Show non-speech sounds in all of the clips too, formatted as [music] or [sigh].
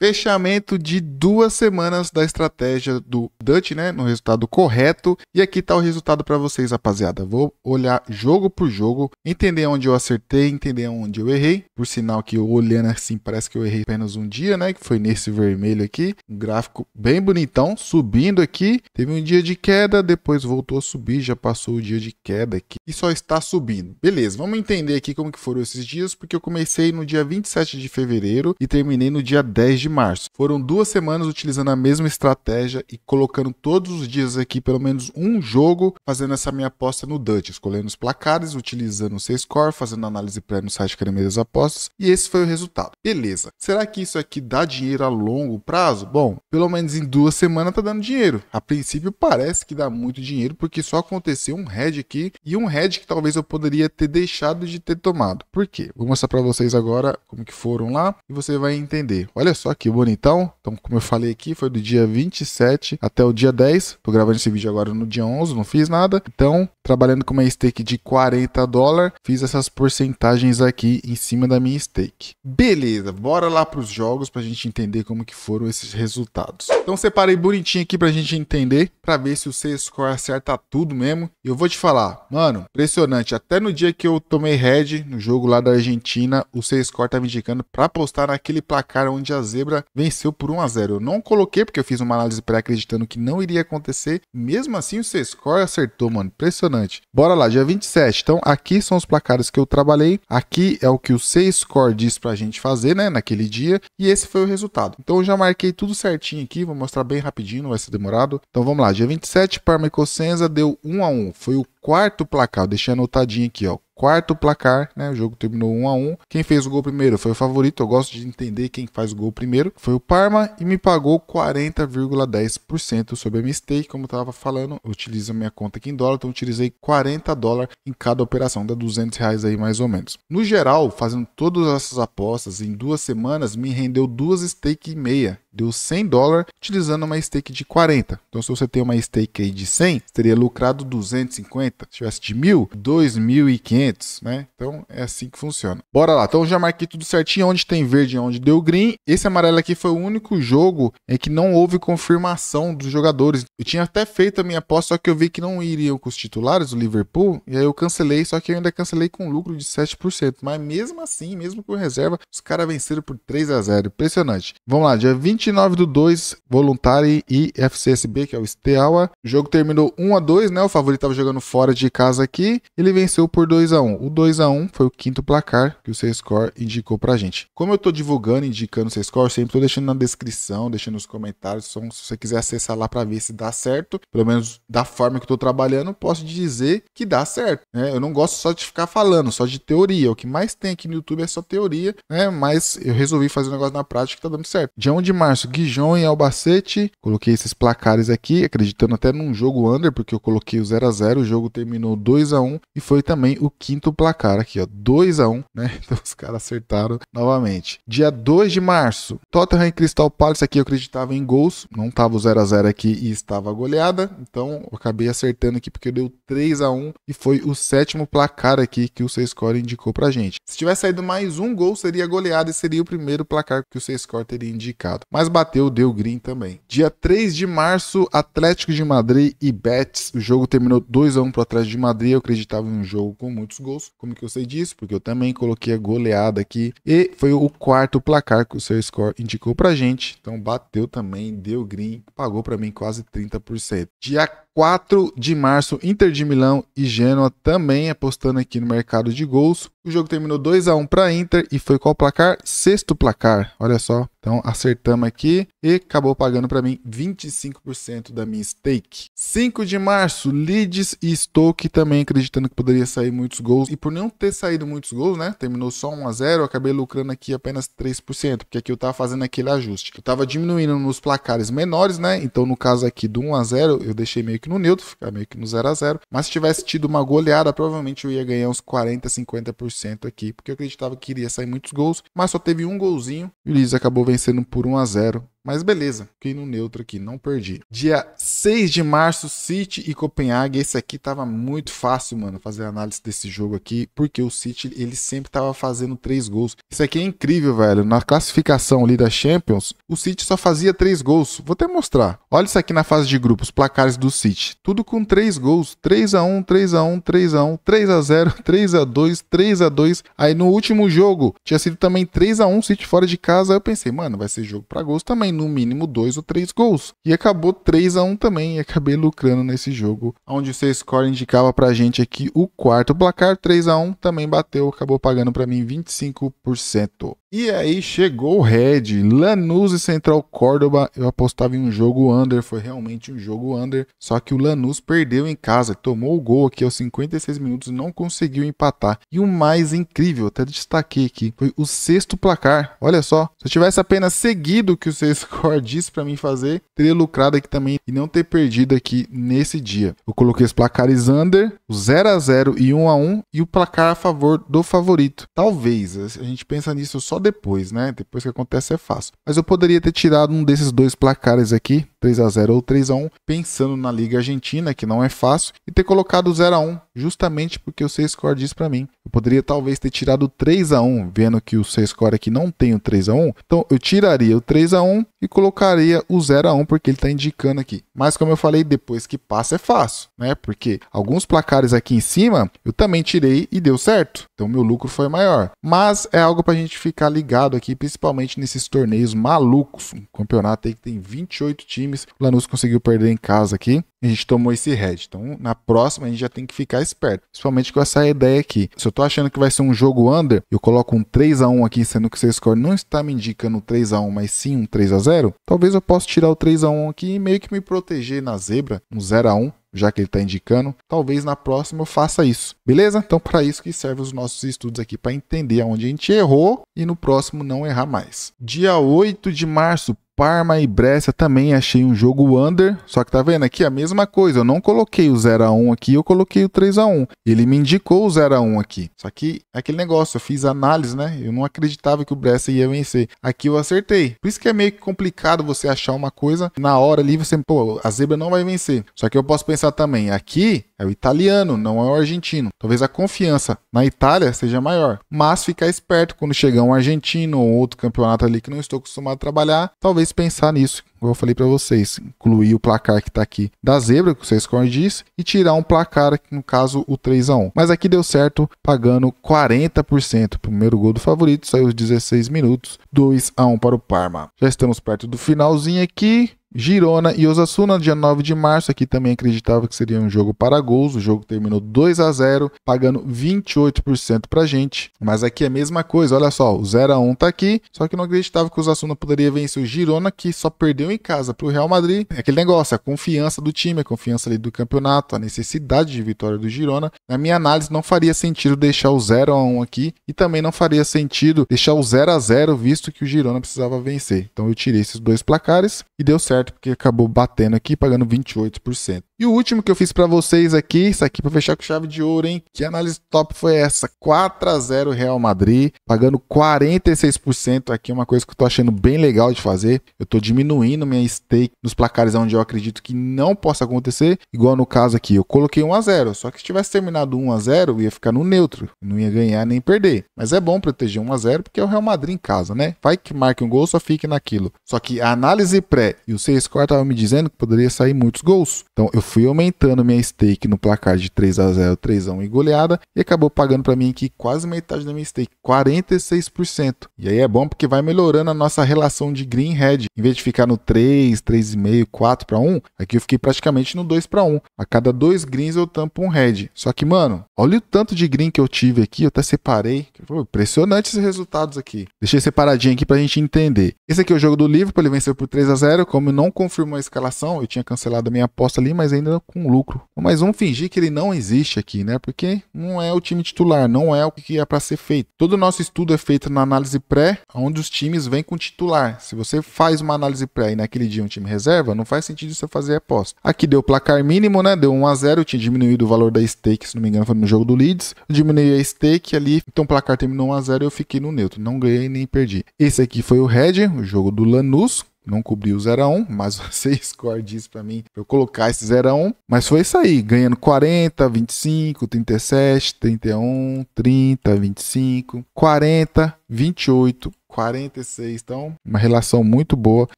Fechamento de duas semanas da estratégia do Dutch, né? No resultado correto. E aqui tá o resultado para vocês, rapaziada. Vou olhar jogo por jogo, entender onde eu acertei, entender onde eu errei. Por sinal que eu olhando assim, parece que eu errei apenas um dia, né? Que foi nesse vermelho aqui. Um gráfico bem bonitão, subindo aqui. Teve um dia de queda, depois voltou a subir, já passou o dia de queda aqui. E só está subindo. Beleza, vamos entender aqui como que foram esses dias, porque eu comecei no dia 27 de fevereiro e terminei no dia 10 de de março. Foram duas semanas utilizando a mesma estratégia e colocando todos os dias aqui pelo menos um jogo, fazendo essa minha aposta no Dutch, escolhendo os placares, utilizando o C-Score, fazendo análise pré no site Cremeiras Apostas, e esse foi o resultado. Beleza. Será que isso aqui dá dinheiro a longo prazo? Bom, pelo menos em duas semanas tá dando dinheiro. A princípio parece que dá muito dinheiro, porque só aconteceu um head aqui e um head que talvez eu poderia ter deixado de ter tomado. Por quê? Vou mostrar para vocês agora como que foram lá e você vai entender. Olha só aqui bonitão. Então, como eu falei aqui, foi do dia 27 até o dia 10. Tô gravando esse vídeo agora no dia 11, não fiz nada. Então, trabalhando com uma stake de 40 dólares, fiz essas porcentagens aqui em cima da minha stake. Beleza, bora lá para os jogos para a gente entender como que foram esses resultados. Então separei bonitinho aqui para a gente entender, para ver se o C-Score acerta tudo mesmo. E eu vou te falar, mano, impressionante, até no dia que eu tomei head no jogo lá da Argentina, o C-Score estava indicando para apostar naquele placar onde a Zebra venceu por 1 a 0. Eu não coloquei porque eu fiz uma análise pré acreditando que não iria acontecer, mesmo assim o C-Score acertou, mano, impressionante. Bora lá, dia 27. Então, aqui são os placares que eu trabalhei. Aqui é o que o C-Score diz pra gente fazer, né, naquele dia. E esse foi o resultado. Então, eu já marquei tudo certinho aqui. Vou mostrar bem rapidinho, não vai ser demorado. Então, vamos lá. Dia 27, Parma e Cosenza deu 1 a 1 Foi o quarto placar. Eu deixei anotadinho aqui, ó quarto placar, né? O jogo terminou 1 a 1. Quem fez o gol primeiro foi o favorito. Eu gosto de entender quem faz o gol primeiro. Foi o Parma e me pagou 40,10% sobre a mistake, como eu tava falando. Eu utilizo a minha conta aqui em dólar, então utilizei 40 dólares em cada operação, dá 200 reais aí mais ou menos. No geral, fazendo todas essas apostas em duas semanas, me rendeu duas stake e meia deu 100 dólares utilizando uma stake de 40. Então, se você tem uma stake aí de 100, teria lucrado 250. Se tivesse de 1.000, 2.500, né? Então, é assim que funciona. Bora lá. Então, já marquei tudo certinho, onde tem verde e é onde deu green. Esse amarelo aqui foi o único jogo em que não houve confirmação dos jogadores. Eu tinha até feito a minha aposta, só que eu vi que não iriam com os titulares do Liverpool, e aí eu cancelei, só que eu ainda cancelei com lucro de 7%. Mas mesmo assim, mesmo com reserva, os caras venceram por 3 a 0 Impressionante. Vamos lá, dia 20 29 do 2, Voluntari e FCSB, que é o Steaua. O jogo terminou 1 a 2, né? O favorito estava jogando fora de casa aqui. Ele venceu por 2 a 1. O 2 a 1 foi o quinto placar que o C-Score indicou pra gente. Como eu tô divulgando, indicando o C-Score, sempre tô deixando na descrição, deixando nos comentários, se você quiser acessar lá para ver se dá certo, pelo menos da forma que eu tô trabalhando, posso dizer que dá certo, né? Eu não gosto só de ficar falando, só de teoria. O que mais tem aqui no YouTube é só teoria, né? Mas eu resolvi fazer um negócio na prática que tá dando certo. De onde mais março, Guijon e Albacete. Coloquei esses placares aqui, acreditando até num jogo under, porque eu coloquei o 0 a 0 o jogo terminou 2 a 1 e foi também o quinto placar aqui, ó, 2 a 1 né? [laughs] Então os caras acertaram novamente. Dia 2 de março, Tottenham e Crystal Palace aqui eu acreditava em gols, não tava o 0 a 0 aqui e estava goleada, então eu acabei acertando aqui porque deu 3 a 1 e foi o sétimo placar aqui que o C-Score indicou pra gente. Se tivesse saído mais um gol, seria goleada e seria o primeiro placar que o C-Score teria indicado. Mas mas bateu, deu green também. Dia 3 de março, Atlético de Madrid e Betis. O jogo terminou 2 a 1 o Atlético de Madrid. Eu acreditava em um jogo com muitos gols. Como que eu sei disso? Porque eu também coloquei a goleada aqui e foi o quarto placar que o seu score indicou para gente. Então bateu também, deu green, pagou para mim quase 30%. Dia 4 de março, Inter de Milão e Gênua também apostando aqui no mercado de gols. O jogo terminou 2 a 1 para Inter e foi qual placar? Sexto placar. Olha só. Então acertamos aqui e acabou pagando para mim 25% da minha stake. 5 de março, Leeds e Stoke também acreditando que poderia sair muitos gols e por não ter saído muitos gols, né? Terminou só 1 a 0, acabei lucrando aqui apenas 3%, porque aqui eu estava fazendo aquele ajuste. Eu estava diminuindo nos placares menores, né? Então no caso aqui do 1 a 0, eu deixei meio que que no neutro, ficar meio que no 0 a 0 Mas se tivesse tido uma goleada, provavelmente eu ia ganhar uns 40%, 50% aqui, porque eu acreditava que iria sair muitos gols, mas só teve um golzinho e o Leeds acabou vencendo por 1 a 0 mas beleza, fiquei no neutro aqui, não perdi. Dia 6 de março, City e Copenhague. Esse aqui tava muito fácil, mano, fazer análise desse jogo aqui, porque o City, ele sempre tava fazendo 3 gols. Isso aqui é incrível, velho. Na classificação ali da Champions, o City só fazia 3 gols. Vou até mostrar. Olha isso aqui na fase de grupos, placares do City. Tudo com 3 gols, 3 x 1, 3 x 1, 3 x 1, 3 x 0, 3 x 2, 3 x 2. Aí no último jogo tinha sido também 3 x 1 City fora de casa. Aí eu pensei, mano, vai ser jogo pra gols também no mínimo dois ou três gols. E acabou 3 a 1 também e acabei lucrando nesse jogo, onde o seu score indicava pra gente aqui o quarto placar 3 a 1 também bateu, acabou pagando pra mim 25%. E aí chegou o Red, Lanús e Central Córdoba. Eu apostava em um jogo under, foi realmente um jogo under. Só que o Lanús perdeu em casa, tomou o gol aqui aos 56 minutos, não conseguiu empatar. E o mais incrível, até destaquei aqui, foi o sexto placar. Olha só, se eu tivesse apenas seguido o que o C-Score [laughs] disse para mim fazer, teria lucrado aqui também e não ter perdido aqui nesse dia. Eu coloquei os placares under, o 0 a 0 e 1 a 1 e o placar a favor do favorito. Talvez, a gente pensa nisso só depois, né? Depois que acontece é fácil. Mas eu poderia ter tirado um desses dois placares aqui, 3 a 0 ou 3 a 1, pensando na Liga Argentina, que não é fácil, e ter colocado 0 a 1 justamente porque o C-Score diz para mim. Eu poderia talvez ter tirado 3 a 1 vendo que o C-Score aqui não tem o 3 a 1 Então eu tiraria o 3 a 1 e colocaria o 0 a 1 porque ele está indicando aqui. Mas como eu falei, depois que passa é fácil, né? Porque alguns placares aqui em cima eu também tirei e deu certo. Então meu lucro foi maior. Mas é algo para a gente ficar ligado aqui, principalmente nesses torneios malucos. Um campeonato aí que tem 28 times. O Lanús conseguiu perder em casa aqui. A gente tomou esse head. Então na próxima a gente já tem que ficar perto. Principalmente com essa ideia aqui. Se eu tô achando que vai ser um jogo under, eu coloco um 3 a 1 aqui, sendo que o seu score não está me indicando 3 a 1 mas sim um 3 a 0 talvez eu possa tirar o 3 a 1 aqui e meio que me proteger na zebra, um 0 a 1 já que ele está indicando, talvez na próxima eu faça isso, beleza? Então, para isso que servem os nossos estudos aqui, para entender onde a gente errou e no próximo não errar mais. Dia 8 de março, Parma e Brescia também achei um jogo under, só que tá vendo aqui a mesma coisa, eu não coloquei o 0 a 1 aqui, eu coloquei o 3 a 1. Ele me indicou o 0 a 1 aqui. Só que é aquele negócio, eu fiz análise, né? Eu não acreditava que o Brescia ia vencer. Aqui eu acertei. Por isso que é meio complicado você achar uma coisa na hora ali você, pô, a zebra não vai vencer. Só que eu posso pensar também, aqui é o italiano, não é o argentino. Talvez a confiança na Itália seja maior, mas ficar esperto quando chegar um argentino ou outro campeonato ali que não estou acostumado a trabalhar, talvez pensar nisso, como eu falei para vocês, incluir o placar que está aqui da zebra, que o seu score diz, e tirar um placar, no caso o 3 a 1 Mas aqui deu certo, pagando 40%. O primeiro gol do favorito saiu os 16 minutos, 2 a 1 para o Parma. Já estamos perto do finalzinho aqui. Girona e Osasuna, dia 9 de março. Aqui também acreditava que seria um jogo para gols. O jogo terminou 2 a 0 pagando 28% a gente. Mas aqui é a mesma coisa, olha só. O 0x1 está aqui, só que não acreditava que o Osasuna poderia vencer o Girona, que só perdeu em casa para o Real Madrid. É aquele negócio, a confiança do time, a confiança ali do campeonato, a necessidade de vitória do Girona. Na minha análise, não faria sentido deixar o 0x1 aqui e também não faria sentido deixar o 0 a 0 visto que o Girona precisava vencer. Então eu tirei esses dois placares e deu certo certo, porque acabou batendo aqui, pagando 28%. E o último que eu fiz para vocês aqui, isso aqui para fechar com chave de ouro, hein? Que análise top foi essa? 4 a 0 Real Madrid, pagando 46%. Aqui é uma coisa que eu tô achando bem legal de fazer. Eu tô diminuindo minha stake nos placares onde eu acredito que não possa acontecer, igual no caso aqui. Eu coloquei 1 a 0, só que se tivesse terminado 1 a 0, ia ficar no neutro, não ia ganhar nem perder. Mas é bom proteger 1 a 0 porque é o Real Madrid em casa, né? Vai que marque um gol, só fique naquilo. Só que a análise pré e o 6 tava me dizendo que poderia sair muitos gols. Então eu fui aumentando minha stake no placar de 3 a 0 3 a 1 e goleada, e acabou pagando para mim aqui quase metade da minha stake, 46%. E aí é bom porque vai melhorando a nossa relação de green head. Em vez de ficar no 3, 3,5, 4 para 1, aqui eu fiquei praticamente no 2 para 1. A cada dois greens eu tampo um head. Só que, mano, olha o tanto de green que eu tive aqui, eu até separei. Pô, impressionante esses resultados aqui. Deixei separadinho aqui pra gente entender. Esse aqui é o jogo do Liverpool, ele venceu por 3 a 0 como não confirmou a escalação, eu tinha cancelado a minha aposta ali, mas ainda com lucro. Mas vamos fingir que ele não existe aqui, né? Porque não é o time titular, não é o que é para ser feito. Todo o nosso estudo é feito na análise pré, onde os times vêm com titular. Se você faz uma análise pré e naquele dia um time reserva, não faz sentido você fazer aposta. Aqui deu placar mínimo, né? Deu 1 a 0 eu tinha diminuído o valor da stake, se não me engano, foi no jogo do Leeds. Eu diminuí a stake ali, então o placar terminou 1 a 0 eu fiquei no neutro. Não ganhei nem perdi. Esse aqui foi o Red, o jogo do Lanús, não cobri o 0 a 1, mas [laughs] você score disse para mim eu colocar esse 0 a 1, mas foi isso aí, ganhando 40, 25, 37, 31, 30, 25, 40, 28, 46. Então, uma relação muito boa,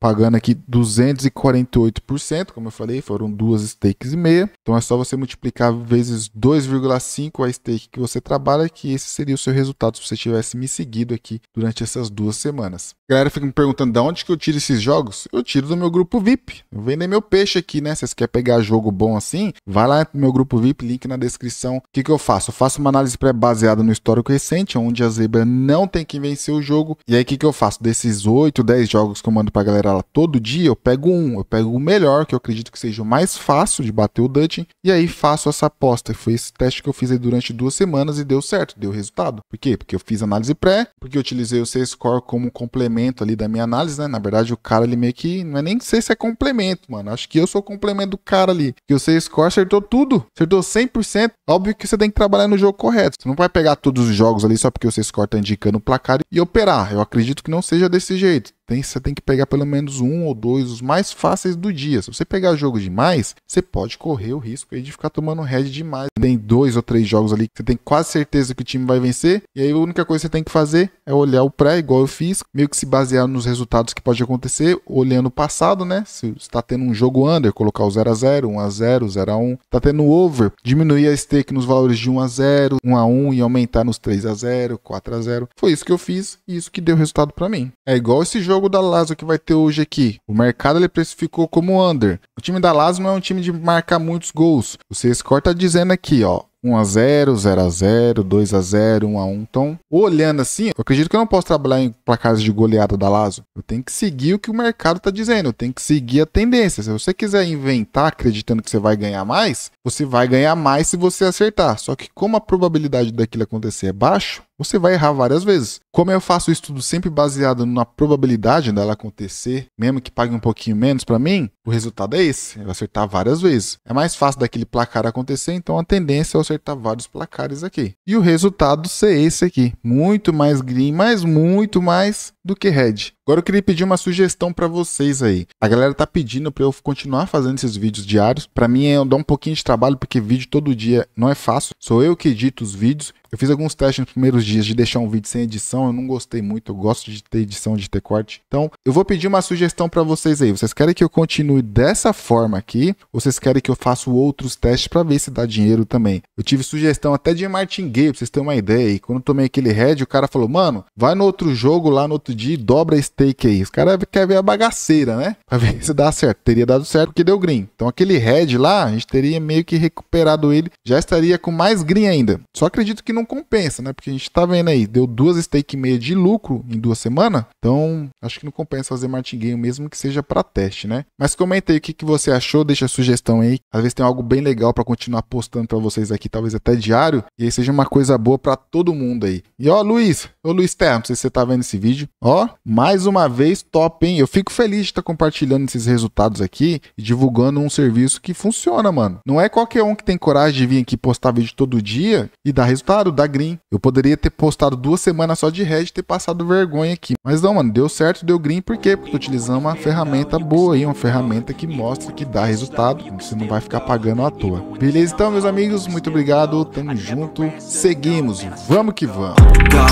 pagando aqui 248%, como eu falei, foram duas stakes e meia. Então é só você multiplicar vezes 2,5 a stake que você trabalha, que esse seria o seu resultado se você tivesse me seguido aqui durante essas duas semanas. A galera fica me perguntando de onde que eu tiro esses jogos? Eu tiro do meu grupo VIP. Eu vender meu peixe aqui, né? Se vocês querem pegar jogo bom assim, vai lá no meu grupo VIP, link na descrição. O que, que eu faço? Eu faço uma análise pré-baseada no histórico recente, onde a zebra não tem que vencer o jogo. E aí o que, que eu faço? Desses 8, 10 jogos que eu mando pra galera lá todo dia, eu pego um. Eu pego o melhor, que eu acredito que seja o mais fácil de bater o Dutch e aí faço essa aposta. Foi esse teste que eu fiz aí durante duas semanas e deu certo, deu resultado. Por quê? Porque eu fiz análise pré, porque eu utilizei o C-Score como um complemento ali da minha análise, né? Na verdade, o cara ali meio que. Não é nem sei se é complemento, mano. Acho que eu sou complemento do cara ali. Que o C-Score acertou tudo, acertou 100%. Óbvio que você tem que trabalhar no jogo correto. Você não vai pegar todos os jogos ali só porque o C-Score tá indicando o placar e operar. Eu acredito acredito que não seja desse jeito. Tem, você tem que pegar pelo menos um ou dois, os mais fáceis do dia. Se você pegar jogo demais, você pode correr o risco de ficar tomando head demais. Tem dois ou três jogos ali que você tem quase certeza que o time vai vencer, e aí a única coisa que você tem que fazer é olhar o pré, igual eu fiz, meio que se basear nos resultados que pode acontecer, olhando o passado, né? Se está tendo um jogo under, colocar o 0 x 0 1 x 0 0 x 1 Está tendo over, diminuir a stake nos valores de 1 x 0 1 x 1 e aumentar nos 3 x 0 4 x 0 Foi isso que eu fiz e isso que deu resultado para mim. É igual esse jogo jogo da Lazio que vai ter hoje aqui. O mercado ele precificou como under. O time da Lazio não é um time de marcar muitos gols. O Sescor tá dizendo aqui, ó, 1x0, 0x0, 2x0, 1x1. Então, olhando assim, eu acredito que eu não posso trabalhar em placares de goleada da Lazio. Eu tenho que seguir o que o mercado está dizendo, eu tenho que seguir a tendência. Se você quiser inventar acreditando que você vai ganhar mais, você vai ganhar mais se você acertar. Só que como a probabilidade daquilo acontecer é baixo você vai errar várias vezes. Como eu faço o estudo sempre baseado na probabilidade dela acontecer, mesmo que pague um pouquinho menos para mim, o resultado é esse. Eu acertar várias vezes. É mais fácil daquele placar acontecer, então a tendência é eu acertar vários placares aqui. E o resultado ser esse aqui. Muito mais green, mas muito mais do que red. Agora eu queria pedir uma sugestão para vocês aí. A galera tá pedindo para eu continuar fazendo esses vídeos diários. Para mim é dar um pouquinho de trabalho porque vídeo todo dia não é fácil. Sou eu que edito os vídeos. Eu fiz alguns testes nos primeiros dias de deixar um vídeo sem edição, eu não gostei muito, eu gosto de ter edição, de ter corte. Então, eu vou pedir uma sugestão para vocês aí. Vocês querem que eu continue dessa forma aqui? Ou vocês querem que eu faça outros testes para ver se dá dinheiro também? Eu tive sugestão até de martingueiro, pra vocês terem uma ideia. E quando eu tomei aquele head, o cara falou: "Mano, vai no outro jogo lá no outro dia e dobra a stake aí. É Os caras querem ver a bagaceira, né? Pra ver [laughs] se dá certo. Teria dado certo porque deu green. Então aquele red lá, a gente teria meio que recuperado ele. Já estaria com mais green ainda. Só acredito que não compensa, né? Porque a gente tá vendo aí, deu duas stake e meia de lucro em duas semanas. Então acho que não compensa fazer martingale mesmo que seja para teste, né? Mas comenta aí o que, que você achou, deixa a sugestão aí. Às vezes tem algo bem legal para continuar postando para vocês aqui, talvez até diário. E aí seja uma coisa boa para todo mundo aí. E ó, Luiz, ô Luiz Terra, não sei se você tá vendo esse vídeo. Ó, mais uma vez, top, hein? Eu fico feliz de estar tá compartilhando esses resultados aqui e divulgando um serviço que funciona, mano. Não é qualquer um que tem coragem de vir aqui postar vídeo todo dia e dar resultado, dar green. Eu poderia ter postado duas semanas só de red e ter passado vergonha aqui. Mas não, mano, deu certo, deu green, por quê? Porque eu tô utilizando uma ferramenta boa aí, uma ferramenta que mostra que dá resultado, você não vai ficar pagando à toa. Beleza então, meus amigos, muito obrigado, tamo junto, seguimos, vamos que vamos. Go,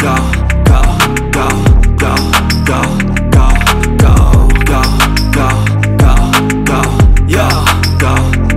go, go, go, go. go, go, go, go, go, go, go, yeah, go.